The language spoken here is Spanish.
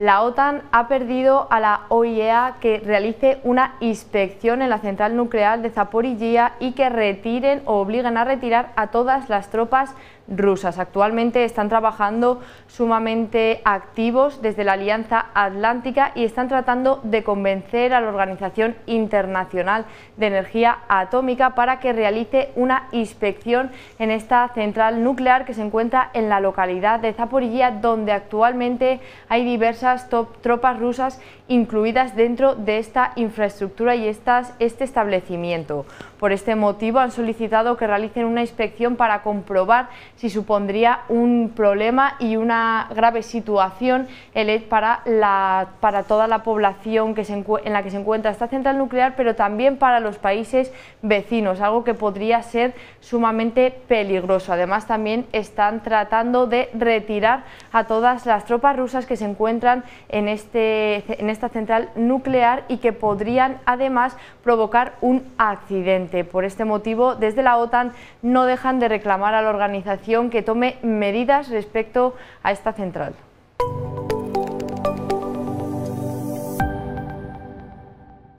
La OTAN ha perdido a la OIEA que realice una inspección en la central nuclear de Zaporizhia y que retiren o obliguen a retirar a todas las tropas rusas. Actualmente están trabajando sumamente activos desde la Alianza Atlántica y están tratando de convencer a la Organización Internacional de Energía Atómica para que realice una inspección en esta central nuclear que se encuentra en la localidad de Zaporizhia, donde actualmente hay diversas tropas rusas incluidas dentro de esta infraestructura y estas, este establecimiento. Por este motivo han solicitado que realicen una inspección para comprobar si supondría un problema y una grave situación para, la, para toda la población que en la que se encuentra esta central nuclear, pero también para los países vecinos, algo que podría ser sumamente peligroso. Además, también están tratando de retirar a todas las tropas rusas que se encuentran este, en esta central nuclear y que podrían además provocar un accidente. Por este motivo, desde la OTAN no dejan de reclamar a la organización que tome medidas respecto a esta central.